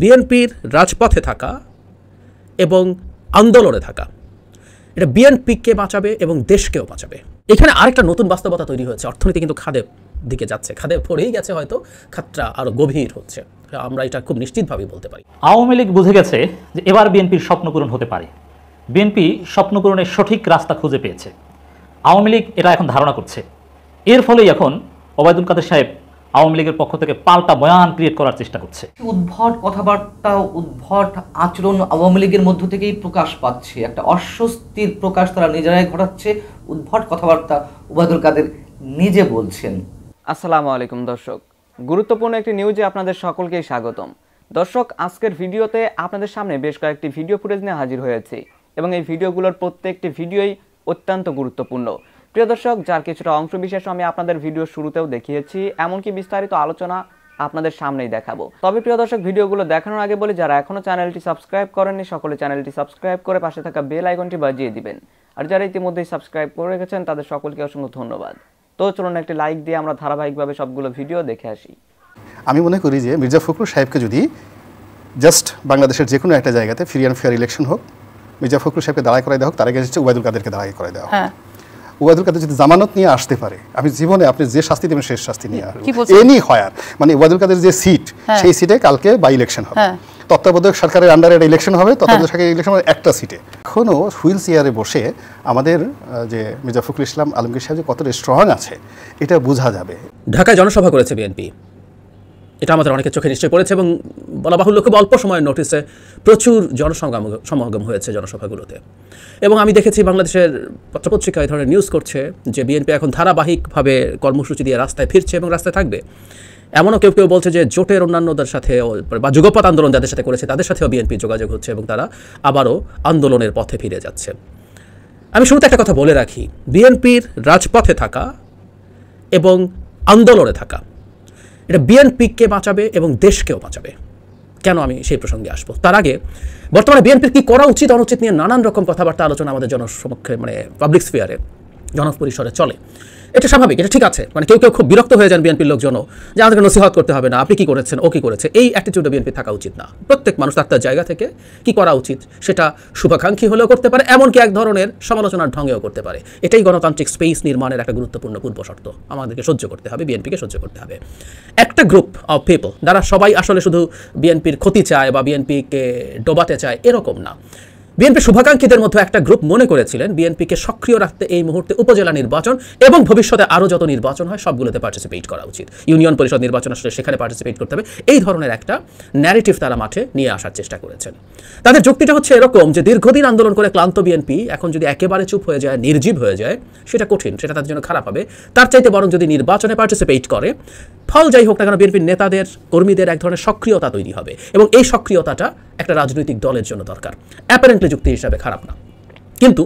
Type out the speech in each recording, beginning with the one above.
বিএনপির রাজপথে থাকা এবং আন্দোলনে থাকা এটা বিএনপিকে বাঁচাবে এবং দেশকেও বাঁচাবে এখানে আরেকটা নতুন বাস্তবতা তৈরি হয়েছে অর্থনীতি কিন্তু খাদে দিকে যাচ্ছে খাদে পড়েই গেছে হয়তো খাতটা আরও গভীর হচ্ছে আমরা এটা খুব নিশ্চিতভাবেই বলতে পারি আওয়ামী লীগ বুঝে গেছে যে এবার বিএনপির স্বপ্নপূরণ হতে পারে বিএনপি স্বপ্নপূরণের সঠিক রাস্তা খুঁজে পেয়েছে আওয়ামী লীগ এটা এখন ধারণা করছে এর ফলেই এখন ওবায়দুল কাদের সাহেব আওয়ামী লীগের পক্ষ থেকে পাল্টা বয়ান ক্রিয়েট করার চেষ্টা করছে উদ্ভট কথাবার্তা উদ্ভট আচরণ আওয়ামী লীগের মধ্য থেকেই প্রকাশ পাচ্ছে একটা অস্বস্তির প্রকাশ তারা নিজেরাই ঘটাচ্ছে উদ্ভট কথাবার্তা উবায়দুল কাদের নিজে বলছেন আসসালামু আলাইকুম দর্শক গুরুত্বপূর্ণ একটি নিউজে আপনাদের সকলকেই স্বাগতম দর্শক আজকের ভিডিওতে আপনাদের সামনে বেশ কয়েকটি ভিডিও ফুটেজ নিয়ে হাজির হয়েছি এবং এই ভিডিওগুলোর প্রত্যেকটি ভিডিওই অত্যন্ত গুরুত্বপূর্ণ প্রিয় দর্শক যার কিছুটা অংশ বিশেষ আমি আপনাদের ভিডিও শুরুতেও দেখিয়েছি এমনকি বিস্তারিত আলোচনা আপনাদের সামনেই দেখাবো তবে প্রিয় দর্শক ভিডিওগুলো দেখানোর আগে বলি যারা এখনও চ্যানেলটি সাবস্ক্রাইব করেননি সকলে চ্যানেলটি সাবস্ক্রাইব করে পাশে থাকা বেল আইকনটি বাজিয়ে দিবেন আর যারা ইতিমধ্যেই সাবস্ক্রাইব করে রেখেছেন তাদের সকলকে অসংখ্য ধন্যবাদ তো চলুন একটি লাইক দিয়ে আমরা ধারাবাহিকভাবে সবগুলো ভিডিও দেখে আসি আমি মনে করি যে মির্জা ফখরুল সাহেবকে যদি জাস্ট বাংলাদেশের যে কোনো একটা জায়গাতে ফ্রি অ্যান্ড ফেয়ার ইলেকশন হোক মির্জা ফখরুল সাহেবকে দাঁড়ায় করাই দেওয়া হোক তার হচ্ছে ওবায়দুল কাদেরকে দাঁড়াই করাই দেওয়া হোক হ্যাঁ। ওবায়দুল কাদের যদি জামানত নিয়ে আসতে পারে আপনি জীবনে আপনি যে শাস্তি দেবেন শেষ শাস্তি নিয়ে আসবেন এনি হয়ার মানে ওবায়দুল কাদের যে সিট হ্যাঁ। সেই সিটে কালকে বাই ইলেকশন হবে হ্যাঁ। তত্ত্বাবধায়ক সরকারের আন্ডারে একটা ইলেকশন হবে হ্যাঁ। তত্ত্বাবধায়ক সরকারের ইলেকশন হবে একটা সিটে এখনও হুইল চেয়ারে বসে আমাদের যে মির্জা ফখরুল ইসলাম আলমগীর সাহেব যে কতটা স্ট্রং আছে এটা বোঝা যাবে ঢাকায় জনসভা করেছে বিএনপি এটা আমাদের অনেকের চোখে নিশ্চয় পড়েছে এবং বলা বাহুল্য খুব অল্প সময়ের নোটিসে প্রচুর জনসমাগম সমাগম হয়েছে জনসভাগুলোতে এবং আমি দেখেছি বাংলাদেশের পত্রপত্রিকা এই ধরনের নিউজ করছে যে বিএনপি এখন ধারাবাহিকভাবে কর্মসূচি দিয়ে রাস্তায় ফিরছে এবং রাস্তায় থাকবে এমনও কেউ কেউ বলছে যে জোটের অন্যান্যদের সাথে বা যুগপৎ আন্দোলন যাদের সাথে করেছে তাদের সাথেও বিএনপি যোগাযোগ হচ্ছে এবং তারা আবারও আন্দোলনের পথে ফিরে যাচ্ছে আমি শুরুতে একটা কথা বলে রাখি বিএনপির রাজপথে থাকা এবং আন্দোলনে থাকা এটা বিএনপিকে বাঁচাবে এবং দেশকেও বাঁচাবে কেন আমি সেই প্রসঙ্গে আসবো তার আগে বর্তমানে বিএনপির কী করা উচিত অনুচিত নিয়ে নানান রকম কথাবার্তা আলোচনা আমাদের জনসমক্ষে মানে পাবলিক স্ফিয়ারে পরিসরে চলে এটা স্বাভাবিক এটা ঠিক আছে মানে কেউ কেউ খুব বিরক্ত হয়ে যান বিএনপির লোকজনও যে আমাদেরকে নসিহত করতে হবে না আপনি কি করেছেন ও কি করেছে এই অ্যাটিটিউডে বিএনপি থাকা উচিত না প্রত্যেক মানুষ তার তার জায়গা থেকে কি করা উচিত সেটা শুভাকাঙ্ক্ষী হলেও করতে পারে এমনকি এক ধরনের সমালোচনার ঢঙ্গেও করতে পারে এটাই গণতান্ত্রিক স্পেস নির্মাণের একটা গুরুত্বপূর্ণ পূর্ব শর্ত আমাদেরকে সহ্য করতে হবে বিএনপিকে সহ্য করতে হবে একটা গ্রুপ অফ পিপল যারা সবাই আসলে শুধু বিএনপির ক্ষতি চায় বা বিএনপিকে ডোবাতে চায় এরকম না বিএনপি শুভাকাঙ্ক্ষীদের মধ্যে একটা গ্রুপ মনে করেছিলেন বিএনপিকে সক্রিয় রাখতে এই মুহূর্তে উপজেলা নির্বাচন এবং ভবিষ্যতে আরও যত নির্বাচন হয় সবগুলোতে পার্টিসিপেট করা উচিত ইউনিয়ন পরিষদ নির্বাচন আসলে সেখানে পার্টিসিপেট করতে হবে এই ধরনের একটা ন্যারেটিভ তারা মাঠে নিয়ে আসার চেষ্টা করেছেন তাদের যুক্তিটা হচ্ছে এরকম যে দীর্ঘদিন আন্দোলন করে ক্লান্ত বিএনপি এখন যদি একেবারে চুপ হয়ে যায় নির্জীব হয়ে যায় সেটা কঠিন সেটা তাদের জন্য খারাপ হবে তার চাইতে বরং যদি নির্বাচনে পার্টিসিপেট করে ফল যাই হোক না কেন বিএনপির নেতাদের কর্মীদের এক ধরনের সক্রিয়তা তৈরি হবে এবং এই সক্রিয়তাটা একটা রাজনৈতিক দলের জন্য দরকার অ্যাপারেন্টলি যুক্তি হিসাবে খারাপ না কিন্তু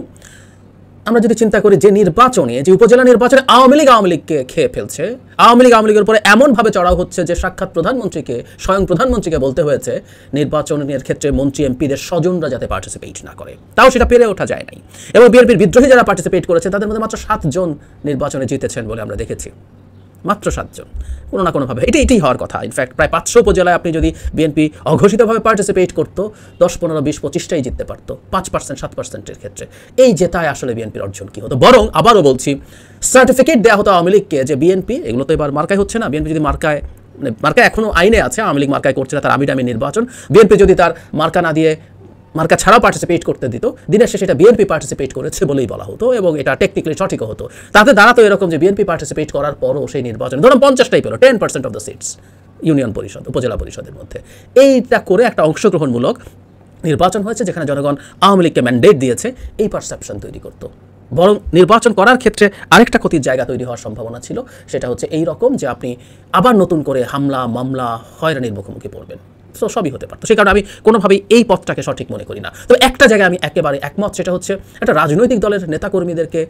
আমরা যদি চিন্তা করি যে নির্বাচনে যে উপজেলা নির্বাচনে আওয়ামী লীগ আওয়ামী লীগকে খেয়ে ফেলছে আওয়ামী লীগ আওয়ামী লীগের উপরে এমনভাবে চড়াও হচ্ছে যে সাক্ষাৎ প্রধানমন্ত্রীকে স্বয়ং প্রধানমন্ত্রীকে বলতে হয়েছে নির্বাচনের ক্ষেত্রে মন্ত্রী এমপিদের স্বজনরা যাতে পার্টিসিপেট না করে তাও সেটা পেরে ওঠা যায় নাই এবং বিএনপির বিদ্রোহী যারা পার্টিসিপেট করেছে তাদের মধ্যে মাত্র সাতজন নির্বাচনে জিতেছেন বলে আমরা দেখেছি মাত্র সাতজন কোনো না কোনোভাবে এটা এটাই হওয়ার কথা ইনফ্যাক্ট প্রায় পাঁচশো উপজেলায় আপনি যদি বিএনপি অঘোষিতভাবে পার্টিসিপেট করতো দশ পনেরো বিশ পঁচিশটাই জিততে পারতো পাঁচ পার্সেন্ট সাত পার্সেন্টের ক্ষেত্রে এই জেতায় আসলে বিএনপির অর্জন কী হতো বরং আবারও বলছি সার্টিফিকেট দেওয়া হতো আওয়ামী লীগকে যে বিএনপি এগুলো তো এবার মার্কায় হচ্ছে না বিএনপি যদি মার্কায় মানে মার্কা এখনও আইনে আছে আওয়ামী লীগ মার্কায় করছে না তার আমিডামি নির্বাচন বিএনপি যদি তার মার্কা না দিয়ে মার্কা ছাড়াও পার্টিসিপেট করতে দিত দিনের শেষে এটা বিএনপি পার্টিসিপেট করেছে বলেই বলা হতো এবং এটা টেকনিক্যালি সঠিকও হতো তাতে দাঁড়াতো এরকম যে বিএনপি পার্টিসিপেট করার পরও সেই নির্বাচন ধরুন পঞ্চাশটাই পেলো ten percent of the seats union পরিষদ উপজেলা পরিষদের মধ্যে এইটা করে একটা অংশগ্রহণমূলক নির্বাচন হয়েছে যেখানে জনগণ আওয়ামী লীগকে ম্যান্ডেট দিয়েছে এই পারসেপশন তৈরি করতো বরং নির্বাচন করার ক্ষেত্রে আরেকটা ক্ষতির জায়গা তৈরি হওয়ার সম্ভাবনা ছিল সেটা হচ্ছে এই রকম যে আপনি আবার নতুন করে হামলা মামলা হয়রানির মুখোমুখি পড়বেন সো সবই হতে পারতো সেই কারণে আমি কোনোভাবেই এই পথটাকে সঠিক মনে করি না তবে একটা জায়গায় আমি একেবারে একমত সেটা হচ্ছে একটা রাজনৈতিক দলের নেতাকর্মীদেরকে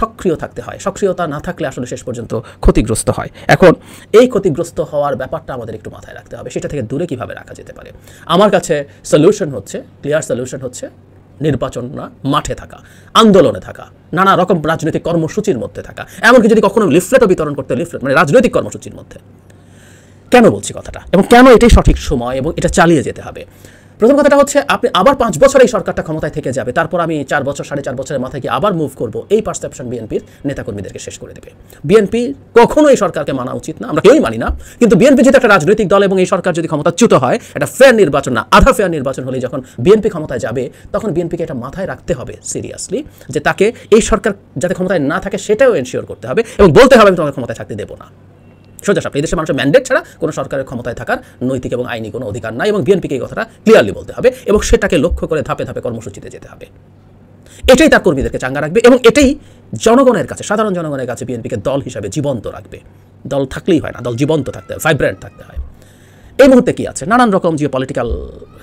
সক্রিয় থাকতে হয় সক্রিয়তা না থাকলে আসলে শেষ পর্যন্ত ক্ষতিগ্রস্ত হয় এখন এই ক্ষতিগ্রস্ত হওয়ার ব্যাপারটা আমাদের একটু মাথায় রাখতে হবে সেটা থেকে দূরে কীভাবে রাখা যেতে পারে আমার কাছে সলিউশন হচ্ছে ক্লিয়ার সলিউশন হচ্ছে নির্বাচন না মাঠে থাকা আন্দোলনে থাকা নানা রকম রাজনৈতিক কর্মসূচির মধ্যে থাকা এমনকি যদি কখনো লিফলেটও বিতরণ করতে লিফলেট মানে রাজনৈতিক কর্মসূচির মধ্যে কেন বলছি কথাটা এবং কেন এটাই সঠিক সময় এবং এটা চালিয়ে যেতে হবে প্রথম কথাটা হচ্ছে আপনি আবার পাঁচ বছর এই সরকারটা ক্ষমতায় থেকে যাবে তারপর আমি চার বছর সাড়ে চার বছরের মাথায় গিয়ে আবার মুভ করব এই পারসেপশন বিএনপির নেতাকর্মীদেরকে শেষ করে দেবে বিএনপি কখনো এই সরকারকে মানা উচিত না আমরা কেউই মানি না কিন্তু বিএনপি যেহেতু একটা রাজনৈতিক দল এবং এই সরকার যদি ক্ষমতাচ্যুত হয় এটা ফেয়ার নির্বাচন না আধা ফেয়ার নির্বাচন হলে যখন বিএনপি ক্ষমতায় যাবে তখন বিএনপিকে এটা মাথায় রাখতে হবে সিরিয়াসলি যে তাকে এই সরকার যাতে ক্ষমতায় না থাকে সেটাও এনশিওর করতে হবে এবং বলতে হবে আমি তোমাকে ক্ষমতায় থাকতে দেবো না সোজা এই দেশের মানুষের ম্যান্ডেট ছাড়া কোনো সরকারের ক্ষমতায় থাকার নৈতিক এবং আইনি কোনো অধিকার নাই এবং বিএনপিকে এই কথাটা ক্লিয়ারলি বলতে হবে এবং সেটাকে লক্ষ্য করে ধাপে ধাপে কর্মসূচিতে যেতে হবে এটাই তার কর্মীদেরকে চাঙ্গা রাখবে এবং এটাই জনগণের কাছে সাধারণ জনগণের কাছে বিএনপিকে দল হিসাবে জীবন্ত রাখবে দল থাকলেই হয় না দল জীবন্ত থাকতে হয় ভাইব্রেন্ট থাকতে হয় এই মুহূর্তে কী আছে নানান রকম জিও পলিটিক্যাল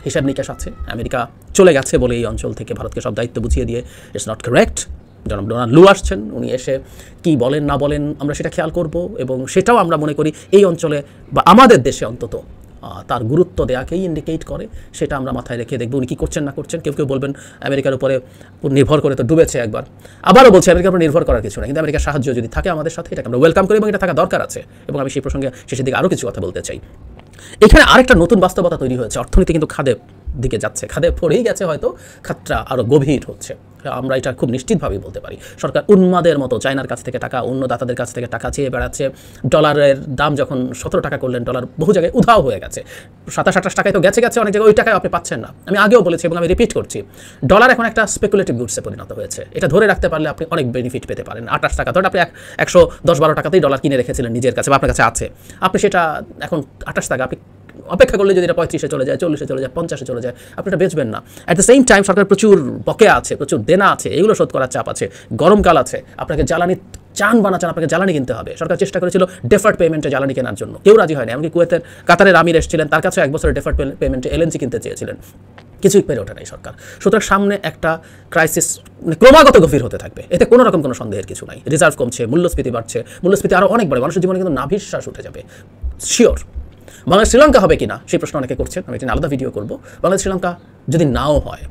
হিসাব নিকাশ আছে আমেরিকা চলে গেছে বলে এই অঞ্চল থেকে ভারতকে সব দায়িত্ব বুঝিয়ে দিয়ে ইটস নট কারেক্ট জনাব ডোনাল্ড লু আসছেন উনি এসে কি বলেন না বলেন আমরা সেটা খেয়াল করব এবং সেটাও আমরা মনে করি এই অঞ্চলে বা আমাদের দেশে অন্তত তার গুরুত্ব দেয়াকেই ইন্ডিকেট করে সেটা আমরা মাথায় রেখে দেখব উনি কী করছেন না করছেন কেউ কেউ বলবেন আমেরিকার উপরে নির্ভর করে তো ডুবেছে একবার আবারও বলছি আমেরিকার উপরে নির্ভর করার কিছু না কিন্তু আমেরিকার সাহায্য যদি থাকে আমাদের সাথে এটাকে আমরা ওয়েলকাম করি এবং এটা থাকা দরকার আছে এবং আমি সেই প্রসঙ্গে শেষের দিকে আরও কিছু কথা বলতে চাই এখানে আরেকটা নতুন বাস্তবতা তৈরি হয়েছে অর্থনীতি কিন্তু খাদে দিকে যাচ্ছে খাদে পড়েই গেছে হয়তো খাতটা আরও গভীর হচ্ছে আমরা এটা খুব নিশ্চিতভাবে বলতে পারি সরকার উন্মাদের মতো চায়নার কাছ থেকে টাকা অন্য দাতাদের কাছ থেকে টাকা চেয়ে বেড়াচ্ছে ডলারের দাম যখন সতেরো টাকা করলেন ডলার বহু জায়গায় উধাও হয়ে গেছে সাতাশ আঠাশ টাকায় তো গেছে গেছে অনেক জায়গায় ওই টাকায় আপনি পাচ্ছেন না আমি আগেও বলেছি এবং আমি রিপিট করছি ডলার এখন একটা স্পেকুলেটিভ গুডসে পরিণত হয়েছে এটা ধরে রাখতে পারলে আপনি অনেক বেনিফিট পেতে পারেন আঠাশ টাকা ধরেন আপনি একশো দশ বারো টাকাতেই ডলার কিনে রেখেছিলেন নিজের কাছে বা আপনার কাছে আছে আপনি সেটা এখন আঠাশ টাকা আপনি অপেক্ষা করলে যদি এটা পঁয়ত্রিশে চলে যায় চল্লিশে চলে যায় পঞ্চাশে চলে যায় আপনি এটা বেচবেন না অ্যাট দ্য সেম টাইম সরকার প্রচুর বকেয়া আছে প্রচুর দেনা আছে এগুলো শোধ করার চাপ আছে গরমকাল আছে আপনাকে জ্বালানি চান বানা চান আপনাকে জ্বালানি কিনতে হবে সরকার চেষ্টা করেছিল ডেফার্ড পেমেন্টে জ্বালানি কেনার জন্য কেউ রাজি হয়নি এমনকি কুয়েতের কাতারের আমির এসেছিলেন তার কাছে এক বছরের ডেফার্ড পেমেন্টে এলএনজি কিনতে চেয়েছিলেন কিছুই পেরে ওঠে নাই সরকার সুতরাং সামনে একটা ক্রাইসিস মানে ক্রমাগত গভীর হতে থাকবে এতে কোনো রকম কোনো সন্দেহের কিছু নাই রিজার্ভ কমছে মূল্যস্ফীতি বাড়ছে মূল্যস্ফীতি আরও অনেক বাড়ে মানুষের জীবনে কিন্তু নাভিশ্বাস উঠে যাবে শিওর বাংলাদেশ শ্রীলঙ্কা হবে কিনা সেই প্রশ্ন অনেকে করছেন আমি এটা আলাদা ভিডিও করব বাংলা শ্রীলঙ্কা যদি নাও হয়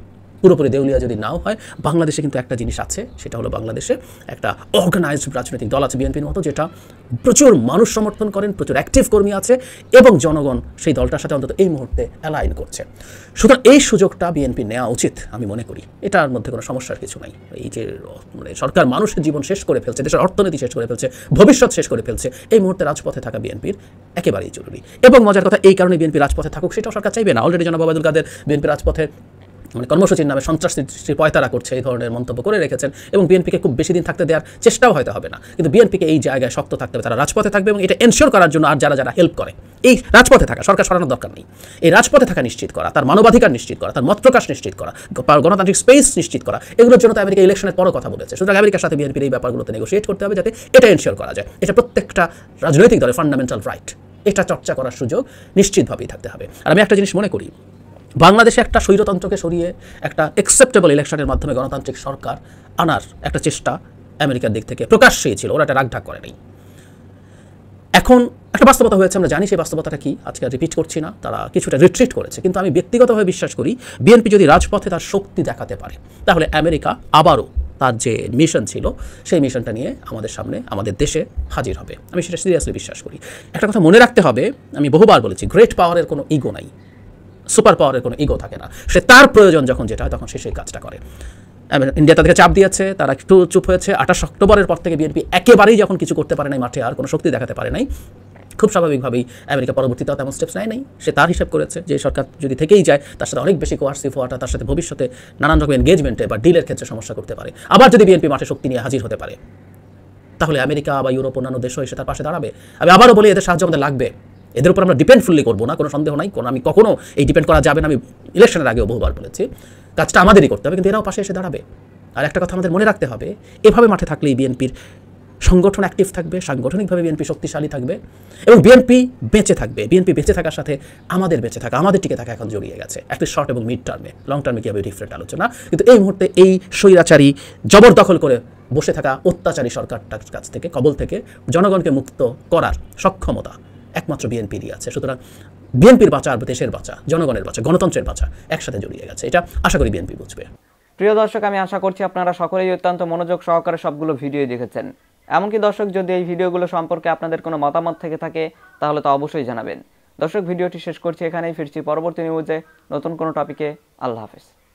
পুরোপুরি দেউলিয়া যদি নাও হয় বাংলাদেশে কিন্তু একটা জিনিস আছে সেটা হলো বাংলাদেশে একটা অর্গানাইজড রাজনৈতিক দল আছে বিএনপির মতো যেটা প্রচুর মানুষ সমর্থন করেন প্রচুর অ্যাক্টিভ কর্মী আছে এবং জনগণ সেই দলটার সাথে অন্তত এই মুহূর্তে অ্যালাইন করছে সুতরাং এই সুযোগটা বিএনপি নেওয়া উচিত আমি মনে করি এটার মধ্যে কোনো সমস্যার কিছু নাই এই যে মানে সরকার মানুষের জীবন শেষ করে ফেলছে দেশের অর্থনীতি শেষ করে ফেলছে ভবিষ্যৎ শেষ করে ফেলছে এই মুহূর্তে রাজপথে থাকা বিএনপির একেবারেই জরুরি এবং মজার কথা এই কারণে বিএনপি রাজপথে থাকুক সেটাও সরকার চাইবে না অলরেডি জনাব আবাদুল কাদের বিএনপি রাজপথে মানে কর্মসূচির নামে সন্ত্রাস সৃষ্টির পয়তারা করছে এই ধরনের মন্তব্য করে রেখেছেন এবং বিএনপিকে খুব বেশি দিন থাকতে দেওয়ার চেষ্টাও হয়তো হবে না কিন্তু বিএনপিকে এই জায়গায় শক্ত থাকতে হবে তারা রাজপথে থাকবে এবং এটা এনশিওর করার জন্য আর যারা যারা হেল্প করে এই রাজপথে থাকা সরকার সরানোর দরকার নেই এই রাজপথে থাকা নিশ্চিত করা তার মানবাধিকার নিশ্চিত করা তার মত প্রকাশ নিশ্চিত করা গণতান্ত্রিক স্পেস নিশ্চিত করা এগুলোর জন্য তো আমেরিকা ইলেকশনের পরও কথা বলেছে সুতরাং আমেরিকার সাথে বিএনপির এই ব্যাপারগুলোতে নেগোসিয়েট করতে হবে যাতে এটা এনশিওর করা যায় এটা প্রত্যেকটা রাজনৈতিক দলের ফান্ডামেন্টাল রাইট এটা চর্চা করার সুযোগ নিশ্চিতভাবেই থাকতে হবে আর আমি একটা জিনিস মনে করি বাংলাদেশে একটা স্বৈরতন্ত্রকে সরিয়ে একটা অ্যাকসেপ্টেবল ইলেকশনের মাধ্যমে গণতান্ত্রিক সরকার আনার একটা চেষ্টা আমেরিকার দিক থেকে প্রকাশ হয়েছিল ওরা একটা রাগঢাক করেনি এখন একটা বাস্তবতা হয়েছে আমরা জানি সেই বাস্তবতাটা কি আজকে রিপিট করছি না তারা কিছুটা রিট্রিট করেছে কিন্তু আমি ব্যক্তিগতভাবে বিশ্বাস করি বিএনপি যদি রাজপথে তার শক্তি দেখাতে পারে তাহলে আমেরিকা আবারও তার যে মিশন ছিল সেই মিশনটা নিয়ে আমাদের সামনে আমাদের দেশে হাজির হবে আমি সেটা সিরিয়াসলি বিশ্বাস করি একটা কথা মনে রাখতে হবে আমি বহুবার বলেছি গ্রেট পাওয়ারের কোনো ইগো নাই সুপার পাওয়ারের কোনো ইগো থাকে না সে তার প্রয়োজন যখন যেটা হয় তখন সে সেই কাজটা করে ইন্ডিয়া তাদেরকে চাপ দিয়েছে তারা একটু চুপ হয়েছে আঠাশ অক্টোবরের পর থেকে বিএনপি একেবারেই যখন কিছু করতে পারে নাই মাঠে আর কোনো শক্তি দেখাতে পারে নাই খুব স্বাভাবিকভাবেই আমেরিকা পরবর্তীতেও তেমন স্টেপস নেয় নাই সে তার হিসাব করেছে যে সরকার যদি থেকেই যায় তার সাথে অনেক বেশি কোয়ার্সিফ হওয়াটা তার সাথে ভবিষ্যতে নানান রকম এনগেজমেন্টে বা ডিলের ক্ষেত্রে সমস্যা করতে পারে আবার যদি বিএনপি মাঠে শক্তি নিয়ে হাজির হতে পারে তাহলে আমেরিকা বা ইউরোপ অন্যান্য দেশও এসে তার পাশে দাঁড়াবে আমি আবারও বলি এদের সাহায্য আমাদের লাগবে এদের উপর আমরা ডিপেন্ড ফুললি করবো না কোনো সন্দেহ নাই কোনো আমি কখনও এই ডিপেন্ড করা যাবে না আমি ইলেকশনের আগেও বহুবার বলেছি কাজটা আমাদেরই করতে হবে কিন্তু এরাও পাশে এসে দাঁড়াবে আর একটা কথা আমাদের মনে রাখতে হবে এভাবে মাঠে থাকলেই বিএনপির সংগঠন অ্যাক্টিভ থাকবে সাংগঠনিকভাবে বিএনপি শক্তিশালী থাকবে এবং বিএনপি বেঁচে থাকবে বিএনপি বেঁচে থাকার সাথে আমাদের বেঁচে থাকা আমাদের টিকে থাকা এখন জড়িয়ে গেছে একটি শর্ট এবং মিড টার্মে লং টার্মে কীভাবে ডিফারেন্ট আলোচনা কিন্তু এই মুহূর্তে এই স্বৈরাচারী জবরদখল করে বসে থাকা অত্যাচারী সরকারটার কাছ থেকে কবল থেকে জনগণকে মুক্ত করার সক্ষমতা একমাত্র বিএনপিরই আছে সুতরাং বিএনপির বাঁচা আর দেশের বাঁচা জনগণের বাঁচা গণতন্ত্রের বাঁচা একসাথে জড়িয়ে গেছে এটা আশা করি বিএনপি বুঝবে প্রিয় দর্শক আমি আশা করছি আপনারা সকলেই অত্যন্ত মনোযোগ সহকারে সবগুলো ভিডিও দেখেছেন এমনকি দর্শক যদি এই ভিডিওগুলো সম্পর্কে আপনাদের কোনো মতামত থেকে থাকে তাহলে তা অবশ্যই জানাবেন দর্শক ভিডিওটি শেষ করছি এখানেই ফিরছি পরবর্তী নিউজে নতুন কোনো টপিকে আল্লাহ হাফেজ